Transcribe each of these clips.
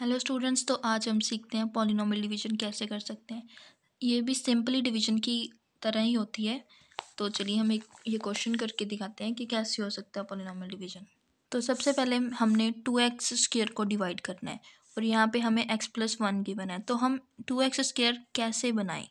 hello students तो आज हम सीखते हैं पॉलिनोमियल डिवीजन कैसे कर सकते हैं ये भी सिंपली डिवीजन की तरह ही होती है तो चलिए हम एक ये क्वेश्चन करके दिखाते हैं कि कैसे हो सकता है पॉलिनोमियल डिवीजन तो सबसे पहले हमने टू एक्स स्केयर को डिवाइड करना है और यहाँ पे हमें एक्स प्लस वन गिवन है तो हम टू एक्स स्केयर कैसे बनाएं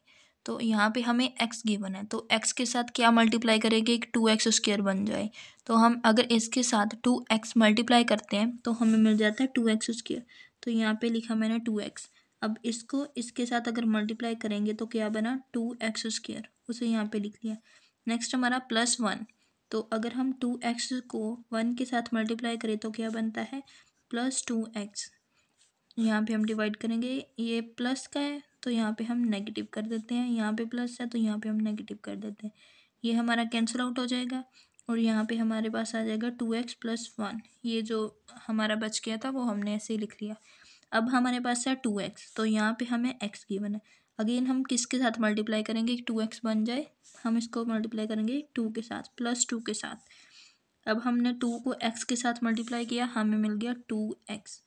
तो यहाँ पे हमें x गिवन है तो x के साथ क्या मल्टीप्लाई करेंगे एक टू एक्स स्क्वेयर बन जाए तो हम अगर इसके साथ टू एक्स मल्टीप्लाई करते हैं तो हमें मिल जाता है टू एक्स स्क्वेयर तो यहाँ पे लिखा मैंने टू एक्स अब इसको इसके साथ अगर मल्टीप्लाई करेंगे तो क्या बना टू एक्स स्क्वेयर उसे यहाँ पे लिख लिया नेक्स्ट हमारा प्लस वन तो अगर हम टू एक्स को वन के साथ मल्टीप्लाई करें तो क्या बनता है प्लस टू एक्स यहाँ पे हम डिवाइड करेंगे ये प्लस का है तो यहाँ पे हम नेगेटिव कर देते हैं यहाँ पे प्लस है तो यहाँ पे हम नेगेटिव कर देते हैं ये हमारा कैंसिल आउट हो जाएगा और यहाँ पे हमारे पास आ जाएगा टू एक्स प्लस वन ये जो हमारा बच गया था वो हमने ऐसे ही लिख लिया अब हमारे पास है टू एक्स तो यहाँ पे हमें एक्स गिवन है अगेन हम किसके साथ मल्टीप्लाई करेंगे टू एक्स बन जाए हम इसको मल्टीप्लाई करेंगे टू के साथ प्लस टू के साथ अब हमने टू को एक्स के साथ मल्टीप्लाई किया हमें मिल गया टू एक्स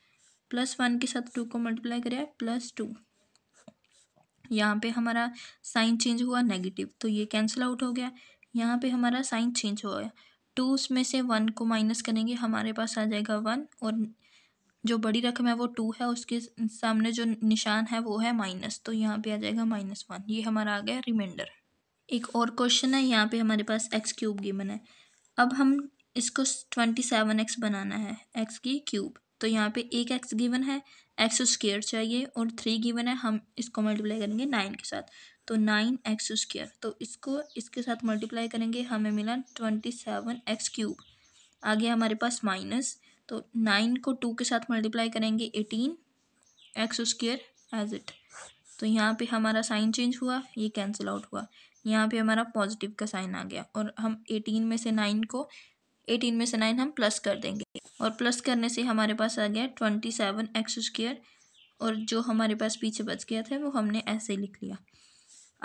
प्लस वन के साथ टू को मल्टीप्लाई करें प्लस टू यहाँ पे हमारा साइन चेंज हुआ नेगेटिव तो ये कैंसिल आउट हो गया यहाँ पे हमारा साइन चेंज हो गया टू उसमें से वन को माइनस करेंगे हमारे पास आ जाएगा वन और जो बड़ी रकम है वो टू है उसके सामने जो निशान है वो है माइनस तो यहाँ पे आ जाएगा माइनस वन ये हमारा आ गया रिमाइंडर एक और क्वेश्चन है यहाँ पे हमारे पास एक्स क्यूब गिवन है अब हम इसको ट्वेंटी सेवन एक्स बनाना है एक्स की क्यूब तो यहाँ पे एक एक्स गिवन है एक्स स्क्र चाहिए और थ्री गिवन है हम इसको मल्टीप्लाई करेंगे नाइन के साथ तो नाइन एक्स स्क्र तो इसको इसके साथ मल्टीप्लाई करेंगे हमें मिला ट्वेंटी सेवन एक्स क्यूब आगे हमारे पास माइनस तो नाइन को टू के साथ मल्टीप्लाई करेंगे eighteen x square as it तो यहाँ पे हमारा साइन चेंज हुआ ये कैंसिल आउट हुआ यहाँ पे हमारा पॉजिटिव का साइन आ गया और हम एटीन में से नाइन को एटीन में से नाइन हम प्लस कर देंगे और प्लस करने से हमारे पास आ गया ट्वेंटी सेवन एक्स स्क्र और जो हमारे पास पीछे बच गया था वो हमने ऐसे लिख लिया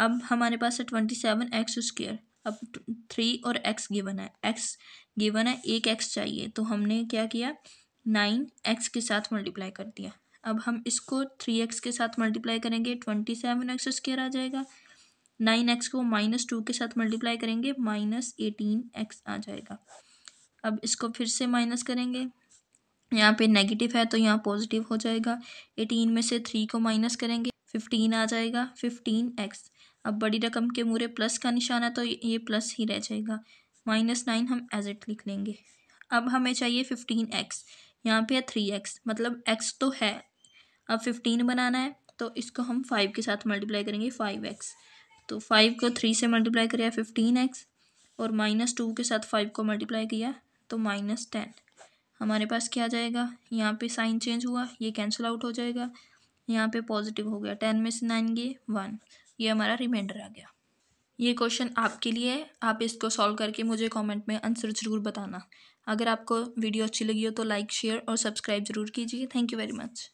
अब हमारे पास है ट्वेंटी सेवन एक्स स्क्र अब थ्री और एक्स गिवन है एक्स गिवन है एक एक्स चाहिए तो हमने क्या किया नाइन एक्स के साथ मल्टीप्लाई कर दिया अब हम इसको थ्री एक्स के साथ मल्टीप्लाई करेंगे ट्वेंटी सेवन एक्स स्क्र आ जाएगा नाइन एक्स को माइनस टू के साथ मल्टीप्लाई करेंगे माइनस एटीन एक्स आ जाएगा अब इसको फिर से माइनस करेंगे यहाँ पे नेगेटिव है तो यहाँ पॉजिटिव हो जाएगा एटीन में से थ्री को माइनस करेंगे फिफ्टीन आ जाएगा फिफ्टीन एक्स अब बड़ी रकम के मूरे प्लस का निशान है तो ये प्लस ही रह जाएगा माइनस नाइन हम एज इट लिख लेंगे अब हमें चाहिए फिफ्टीन एक्स यहाँ पे है थ्री एक्स मतलब एक्स तो है अब फिफ्टीन बनाना है तो इसको हम फाइव के साथ मल्टीप्लाई करेंगे फाइव एक्स तो फाइव को थ्री से मल्टीप्लाई करिए फिफ्टीन एक्स और माइनस टू के साथ फाइव को मल्टीप्लाई किया तो माइनस टेन हमारे पास क्या आ जाएगा यहाँ पे साइन चेंज हुआ ये कैंसिल आउट हो जाएगा यहाँ पे पॉजिटिव हो गया टेन में से नाइन गए वन ये हमारा रिमाइंडर आ गया ये क्वेश्चन आपके लिए है आप इसको सॉल्व करके मुझे कमेंट में आंसर ज़रूर बताना अगर आपको वीडियो अच्छी लगी हो तो लाइक शेयर और सब्सक्राइब ज़रूर कीजिए थैंक यू वेरी मच